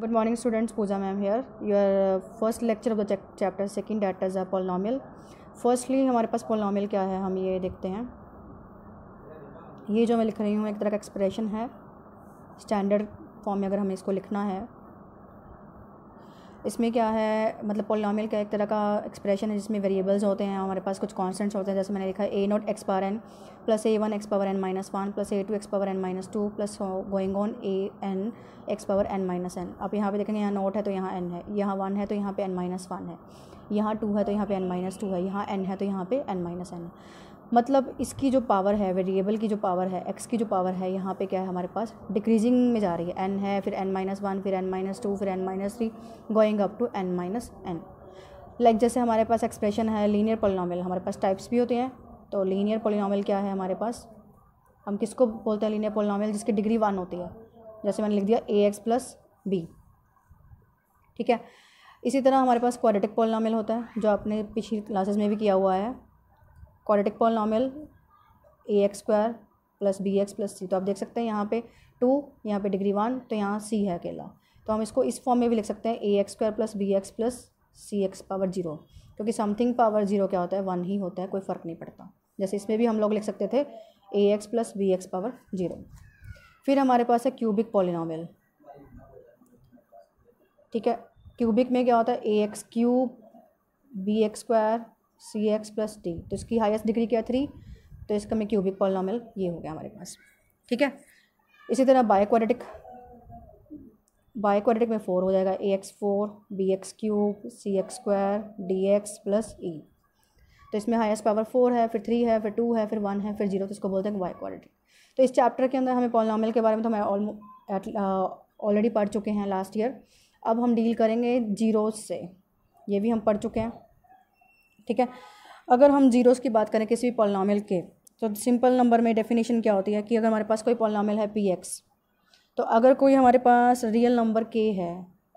good morning students Pooja ma'am here your first lecture of the chapter second that is a polynomial firstly हमारे पास पोलॉमिल क्या है हम ये देखते हैं ये जो मैं लिख रही हूँ एक तरह का एक्सप्रेशन है स्टैंडर्ड फॉर्म में अगर हमें इसको लिखना है इसमें क्या है मतलब पोलिनॉमियल का एक तरह का एक्सप्रेशन है जिसमें वेरिएबल्स होते हैं हमारे पास कुछ कॉन्सटेंट्स होते हैं जैसे मैंने लिखा a naught x power n plus a one x power n minus one plus a two x power n minus two plus going on a n x power n minus n आप यहाँ पे देखेंगे यहाँ not है तो यहाँ N है यहाँ वन है तो यहाँ पे एन माइनस वन है यहाँ टू है तो यहाँ पे एन माइनस टू है यहाँ एन है तो यहाँ पे एन माइनस एन है मतलब इसकी जो पावर है वेरिएबल की जो पावर है एक्स की जो पावर है यहाँ पे क्या है हमारे पास डिक्रीजिंग में जा रही है एन है फिर एन माइनस वन फिर एन माइनस टू फिर n minus three going up to n minus n like जैसे हमारे पास एक्सप्रेशन है लीनियर पोलिनॉमल हमारे पास टाइप्स भी होते हैं तो लीनियर पोलिनॉमल क्या है हमारे पास हम किसको बोलते हैं लीनियर पोलिनॉमल जिसकी डिग्री वन होती है जैसे मैंने लिख दिया ए एक्स प्लस बी ठीक है इसी तरह हमारे पास क्वाड्रेटिक पोलिनॉमल होता है जो आपने पिछली क्लासेस में भी किया हुआ है quadratic polynomial a x square plus b x plus c तो आप देख सकते हैं यहाँ पे टू यहाँ पे डिग्री वन तो यहाँ सी है अकेला तो हम इसको इस फॉर्म में भी लिख सकते हैं a x square plus b x plus c x power zero क्योंकि समथिंग पावर जीरो क्या होता है वन ही होता है कोई फ़र्क नहीं पड़ता जैसे इसमें भी हम लोग लिख सकते थे a x plus b x power zero फिर हमारे पास है क्यूबिक पॉलिनोमियल ठीक है क्यूबिक में क्या होता है a x cube b x square c x plus t तो इसकी हाईएस्ट डिग्री क्या थ्री तो इसका में क्यूबिक पॉलिनॉमियल ये हो गया हमारे पास ठीक है इसी तरह बायोक्वाड्रेटिक बायोक्वाड्रेटिक में फोर हो जाएगा a x four b x cube c x square d x plus e तो इसमें हाईएस्ट पावर फोर है फिर थ्री है फिर टू है फिर वन है फिर जीरो तो इसको बोलते हैं बायोक्वाड्रेटिक तो इस चैप्टर के अंदर हमें पॉलिनॉमियल के बारे में तो हमें ऑलरेडी uh, पढ़ चुके हैं लास्ट ईयर अब हम डील करेंगे जीरोस से ये भी हम पढ़ चुके हैं ठीक है अगर हम जीरोस की बात करें किसी भी पॉलिनामिल के तो सिंपल नंबर में डेफिनेशन क्या होती है कि अगर हमारे पास कोई पॉलिनामिल है पी एक्स तो अगर कोई हमारे पास रियल नंबर के है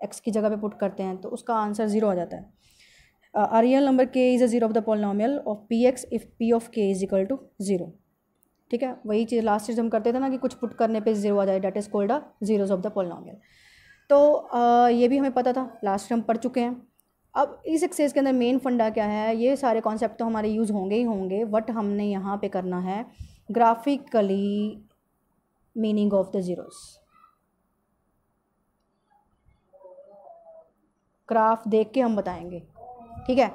एक्स की जगह पे पुट करते हैं तो उसका आंसर ज़ीरो आ जाता है real number k is a zero of the polynomial of p x if p of k is equal to zero ठीक है वही चीज़ लास्ट चीज़ हम करते थे ना कि कुछ पुट करने पे जीरो आ जाए that is called a zeros of the polynomial तो आ, ये भी हमें पता था लास्ट हम पढ़ चुके हैं अब इस एक्सेस के अंदर मेन फंडा क्या है ये सारे कॉन्सेप्ट तो हमारे यूज़ होंगे ही होंगे बट हमने यहाँ पे करना है graphically meaning of the zeros graph देख के हम बताएंगे ठीक है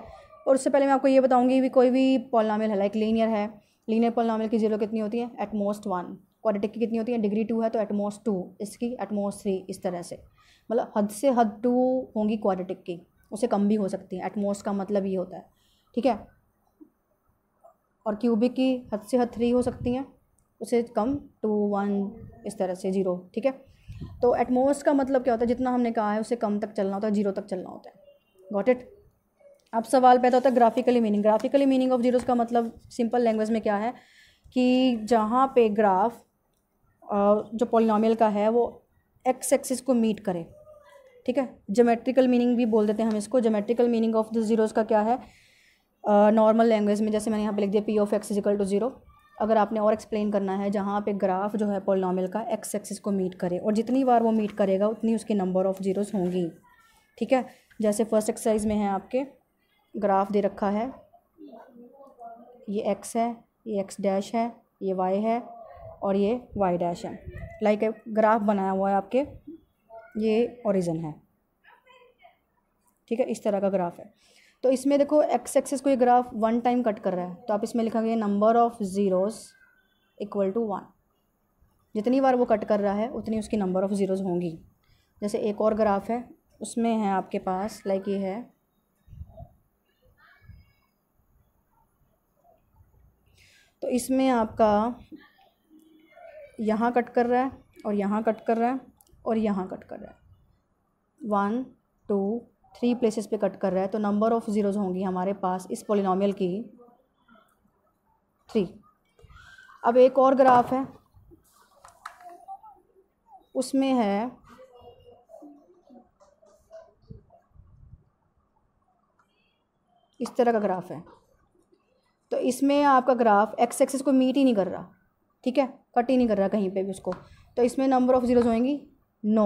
और उससे पहले मैं आपको ये बताऊंगी भी कोई भी पॉलनामिल है लाइक लीनियर है लीनियर पॉलनामिल की जीरो कितनी होती है एटमोस्ट वन क्वाड्रेटिक की कितनी होती है डिग्री टू है तो एटमोस्ट टू इसकी एटमोस्ट थ्री इस तरह से मतलब हद से हद टू होंगी क्वालिटिक की उससे कम भी हो सकती है एटमोस्ट का मतलब ये होता है ठीक है और क्यूबिक की हद से हद थ्री हो सकती हैं उसे कम टू वन इस तरह से ज़ीरो ठीक है तो एटमोस का मतलब क्या होता है जितना हमने कहा है उससे कम तक चलना होता है जीरो तक चलना होता है गॉट इट अब सवाल पैदा होता है graphically meaning graphically meaning of zeros का मतलब सिंपल लैंग्वेज में क्या है कि जहाँ पे ग्राफ जो पोलिनॉमियल का है वो एक्स एक्सिस को मीट करे ठीक है जोमेट्रिकल मीनिंग भी बोल देते हैं हम इसको geometrical meaning of the zeros का क्या है नॉर्मल uh, लैंग्वेज में जैसे मैंने यहाँ पे लिख दिया p of x is equal to zero अगर आपने और एक्सप्लेन करना है जहाँ पे ग्राफ जो है पोलनॉमिल का एक्स एक्सिस को मीट करे और जितनी बार वो मीट करेगा उतनी उसके नंबर ऑफ जीरोज़ होंगी ठीक है जैसे फर्स्ट एक्सरसाइज में है आपके ग्राफ दे रखा है ये एक्स है ये एक्स डैश है ये वाई है और ये वाई डैश है लाइक like ग्राफ बनाया हुआ है आपके ये ओरिजन है ठीक है इस तरह का ग्राफ है तो इसमें देखो एक्स एक्सेस को ये ग्राफ वन टाइम कट कर रहा है तो आप इसमें लिखेंगे number of zeros equal to one जितनी बार वो कट कर रहा है उतनी उसकी नंबर ऑफ़ ज़ीरोज़ होंगी जैसे एक और ग्राफ है उसमें है आपके पास लाइक ये है तो इसमें आपका यहाँ कट कर रहा है और यहाँ कट कर रहा है और यहाँ कट कर रहा है वन टू थ्री प्लेसेस पे कट कर रहा है तो नंबर ऑफ़ ज़ीरोज़ होंगी हमारे पास इस पोलिनोमियल की थ्री अब एक और ग्राफ है उसमें है इस तरह का ग्राफ है तो इसमें आपका ग्राफ एक्स एक्सिस को मीट ही नहीं कर रहा ठीक है कट ही नहीं कर रहा कहीं पे भी उसको तो इसमें नंबर ऑफ़ ज़ीरोज़ होंगी नो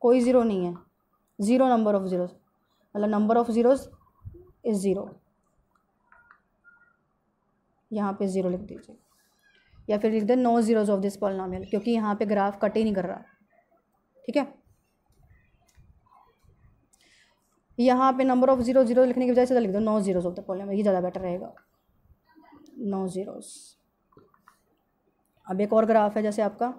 कोई ज़ीरो नहीं है ज़ीरो नंबर ऑफ़ ज़ीरोज़ मतलब number of zeros is zero यहाँ पे ज़ीरो लिख दीजिए या फिर लिख दें no zeros of this polynomial क्योंकि यहाँ पे ग्राफ कट ही नहीं कर रहा ठीक है यहाँ पे नंबर ऑफ़ ज़ीरो ज़ीरो लिखने की वजह से लिख दो no zeros of the polynomial ये ज़्यादा बेटर रहेगा नो ज़ीरोज़ अब एक और ग्राफ है जैसे आपका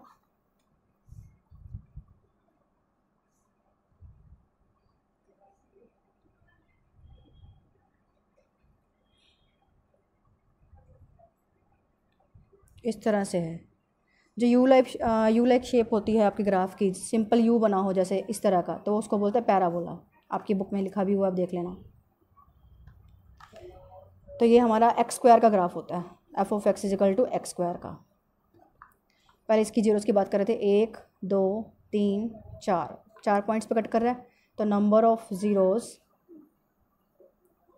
इस तरह से है जो U like U like shape होती है आपके ग्राफ की सिंपल यू बना हो जैसे इस तरह का तो उसको बोलते हैं पैराबोला आपकी बुक में लिखा भी हुआ आप देख लेना तो ये हमारा एक्स स्क्वायर का ग्राफ होता है f of x is equal to x square का पहले इसकी जीरोज़ की बात कर रहे थे एक दो तीन चार चार पॉइंट्स पे कट कर रहे हैं तो नंबर ऑफ ज़ीरोस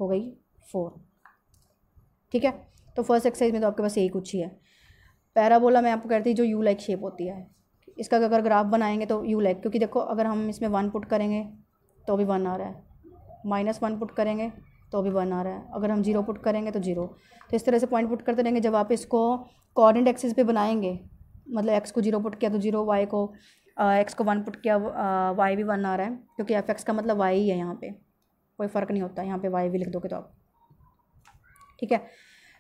हो गई फोर ठीक है तो फर्स्ट एक्सरसाइज में तो आपके पास यही कुछ ही है पैराबोला मैं आपको कहती हूँ जो यू लाइक शेप होती है इसका अगर ग्राफ बनाएंगे तो यू लाइक क्योंकि देखो अगर हम इसमें वन पुट करेंगे तो भी वन आ रहा है माइनस वन पुट करेंगे तो भी वन आ रहा है अगर हम जीरो पुट करेंगे तो जीरो तो इस तरह से पॉइंट पुट करते रहेंगे जब आप इसको कॉर्डिनेट एक्सिस पे बनाएंगे मतलब एक्स को जीरो पुट किया तो जीरो वाई को एक्स को वन पुट किया वाई भी वन आ रहा है क्योंकि एफ एक्स का मतलब वाई ही है यहाँ पे कोई फ़र्क नहीं होता यहाँ पे वाई भी लिख दोगे तो आप ठीक है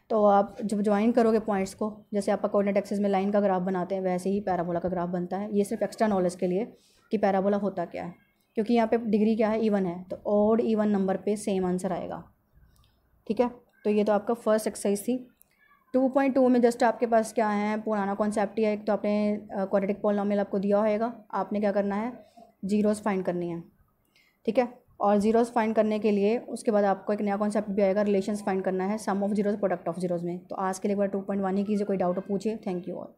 तो आप जब ज्वाइन करोगे पॉइंट्स को जैसे आप कोऑर्डिनेट एक्सेस में लाइन का ग्राफ बनाते हैं वैसे ही पैराबोला का ग्राफ बनता है ये सिर्फ एक्स्ट्रा नॉलेज के लिए कि पैराबोला होता क्या है क्योंकि यहाँ पे डिग्री क्या है ईवन है तो ऑड ईवन नंबर पे सेम आंसर आएगा ठीक है तो ये तो आपका फर्स्ट एक्सरसाइज थी टू पॉइंट टू में जस्ट आपके पास क्या है पुराना कॉन्सेप्ट ही है एक तो आपने क्वाड्रेटिक पॉलिनोमियल आपको दिया होएगा आपने क्या करना है जीरोज़ फाइंड करनी है ठीक है और जीरोज़ फाइंड करने के लिए उसके बाद आपको एक नया कॉन्सेप्ट भी आएगा रिलेशंस फाइंड करना है sum of zeros product of zeros में तो आज के लिए एक बार टू पॉइंट वन ही कीजिए कोई डाउट पूछिए थैंक यू ऑल